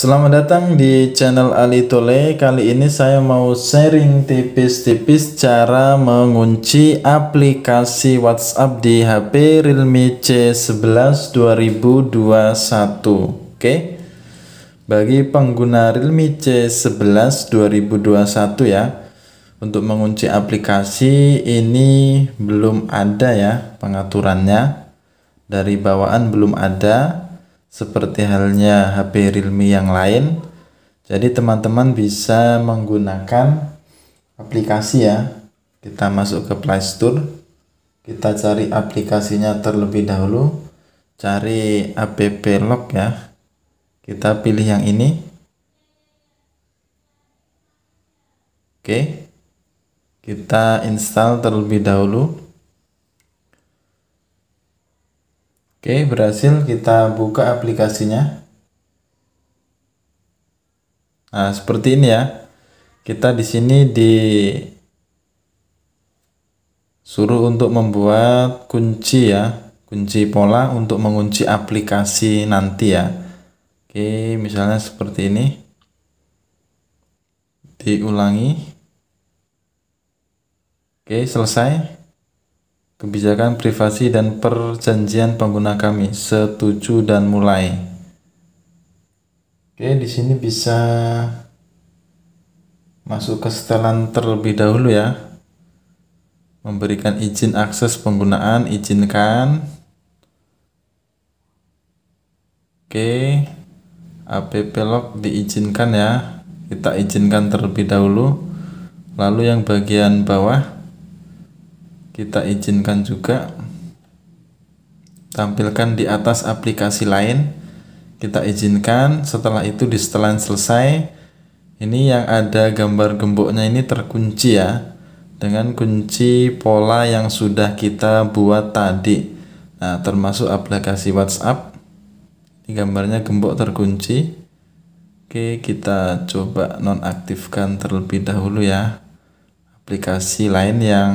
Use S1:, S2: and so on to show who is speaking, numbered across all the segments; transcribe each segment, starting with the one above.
S1: Selamat datang di channel Ali Tole. Kali ini saya mau sharing tipis-tipis cara mengunci aplikasi WhatsApp di HP Realme C11 2021. Oke. Bagi pengguna Realme C11 2021 ya, untuk mengunci aplikasi ini belum ada ya pengaturannya. Dari bawaan belum ada seperti halnya HP Realme yang lain. Jadi teman-teman bisa menggunakan aplikasi ya. Kita masuk ke Play Store. Kita cari aplikasinya terlebih dahulu. Cari app lock ya. Kita pilih yang ini. Oke. Kita install terlebih dahulu. Oke, berhasil kita buka aplikasinya. Nah, seperti ini ya. Kita di sini di suruh untuk membuat kunci ya, kunci pola untuk mengunci aplikasi nanti ya. Oke, misalnya seperti ini. Diulangi. Oke, selesai kebijakan privasi dan perjanjian pengguna kami setuju dan mulai oke di sini bisa masuk ke setelan terlebih dahulu ya memberikan izin akses penggunaan izinkan oke app log diizinkan ya kita izinkan terlebih dahulu lalu yang bagian bawah kita izinkan juga tampilkan di atas aplikasi lain kita izinkan setelah itu di setelan selesai ini yang ada gambar gemboknya ini terkunci ya dengan kunci pola yang sudah kita buat tadi nah termasuk aplikasi WhatsApp ini gambarnya gembok terkunci oke kita coba nonaktifkan terlebih dahulu ya aplikasi lain yang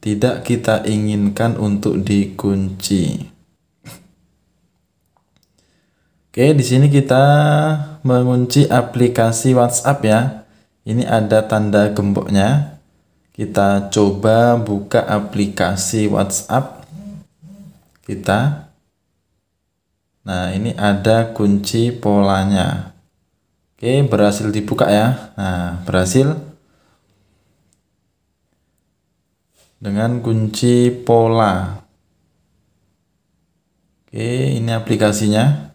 S1: tidak kita inginkan untuk dikunci. Oke, di sini kita mengunci aplikasi WhatsApp ya. Ini ada tanda gemboknya. Kita coba buka aplikasi WhatsApp kita. Nah, ini ada kunci polanya. Oke, berhasil dibuka ya. Nah, berhasil dengan kunci pola. Oke, ini aplikasinya.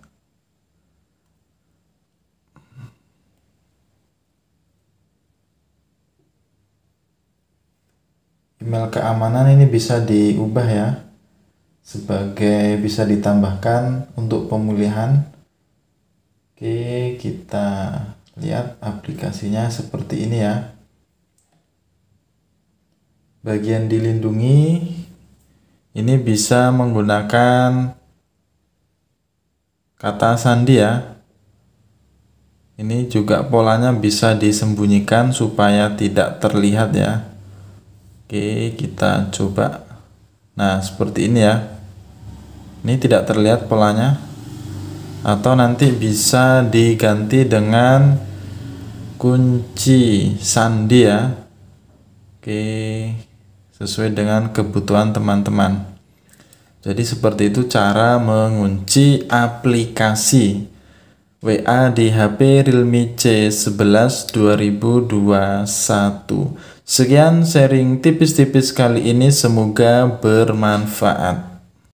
S1: Email keamanan ini bisa diubah ya sebagai bisa ditambahkan untuk pemulihan. Oke, kita lihat aplikasinya seperti ini ya bagian dilindungi ini bisa menggunakan kata sandi ya ini juga polanya bisa disembunyikan supaya tidak terlihat ya oke kita coba nah seperti ini ya ini tidak terlihat polanya atau nanti bisa diganti dengan kunci sandi ya oke sesuai dengan kebutuhan teman-teman. Jadi seperti itu cara mengunci aplikasi WA di HP Realme C11 2021. Sekian sharing tipis-tipis kali ini semoga bermanfaat.